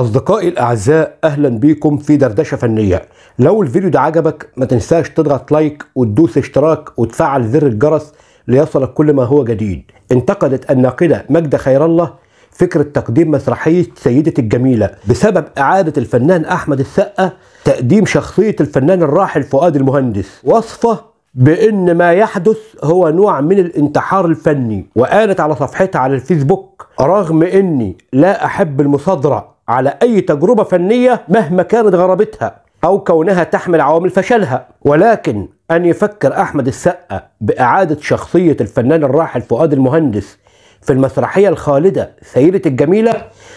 أصدقائي الأعزاء أهلا بيكم في دردشة فنية لو الفيديو ده عجبك ما تنساش تضغط لايك وتدوس اشتراك وتفعل زر الجرس ليصلك كل ما هو جديد انتقدت الناقدة مجدة خير الله فكرة تقديم مسرحية سيدة الجميلة بسبب إعادة الفنان أحمد السقا تقديم شخصية الفنان الراحل فؤاد المهندس وصفة بأن ما يحدث هو نوع من الانتحار الفني وقالت على صفحتها على الفيسبوك رغم أني لا أحب المصادرة على أي تجربة فنية مهما كانت غرابتها أو كونها تحمل عوامل فشلها ولكن أن يفكر أحمد السقا بإعادة شخصية الفنان الراحل فؤاد المهندس في المسرحية الخالدة سيرة الجميلة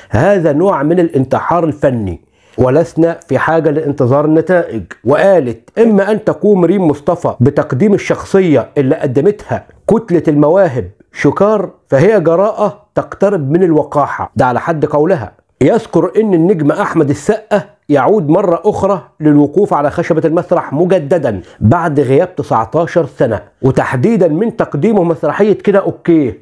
هذا نوع من الانتحار الفني ولسنا في حاجة لانتظار النتائج وقالت إما أن تقوم ريم مصطفى بتقديم الشخصية اللي قدمتها كتلة المواهب شكار فهي جراءة تقترب من الوقاحة ده على حد قولها يذكر أن النجم أحمد السقا يعود مرة أخرى للوقوف على خشبة المسرح مجددا بعد غياب 19 سنة وتحديدا من تقديمه مسرحية كده أوكي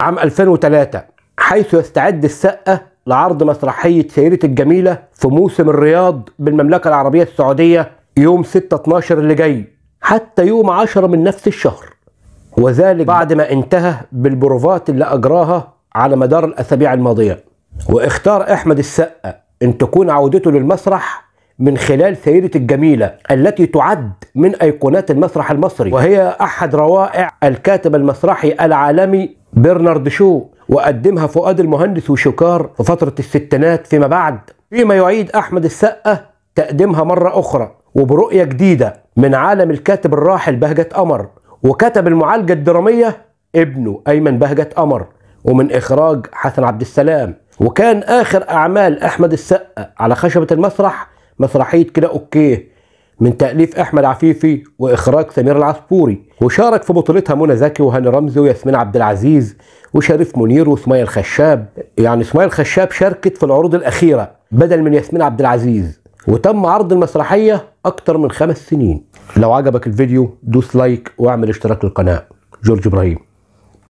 عام 2003 حيث يستعد السقا لعرض مسرحية سيرة الجميلة في موسم الرياض بالمملكة العربية السعودية يوم 6/12 اللي جاي حتى يوم 10 من نفس الشهر وذلك بعد ما انتهى بالبروفات اللي أجراها على مدار الأسابيع الماضية واختار أحمد السقا أن تكون عودته للمسرح من خلال سيدة الجميلة التي تعد من أيقونات المسرح المصري وهي أحد روائع الكاتب المسرحي العالمي برنارد شو وقدمها فؤاد المهندس وشوكار في فترة الستينات فيما بعد فيما يعيد أحمد السقا تقديمها مرة أخرى وبرؤية جديدة من عالم الكاتب الراحل بهجة قمر وكتب المعالجة الدرامية ابنه أيمن بهجة قمر ومن إخراج حسن عبد السلام وكان آخر أعمال أحمد السقا على خشبة المسرح مسرحية كده أوكيه من تأليف أحمد عفيفي وإخراج سمير العصفوري وشارك في بطولتها منى زكي وهاني رمزي وياسمين عبد العزيز وشريف منير واسماعيل خشاب يعني اسماعيل خشاب شاركت في العروض الأخيرة بدل من ياسمين عبد العزيز وتم عرض المسرحية أكتر من خمس سنين لو عجبك الفيديو دوس لايك واعمل اشتراك للقناة جورج إبراهيم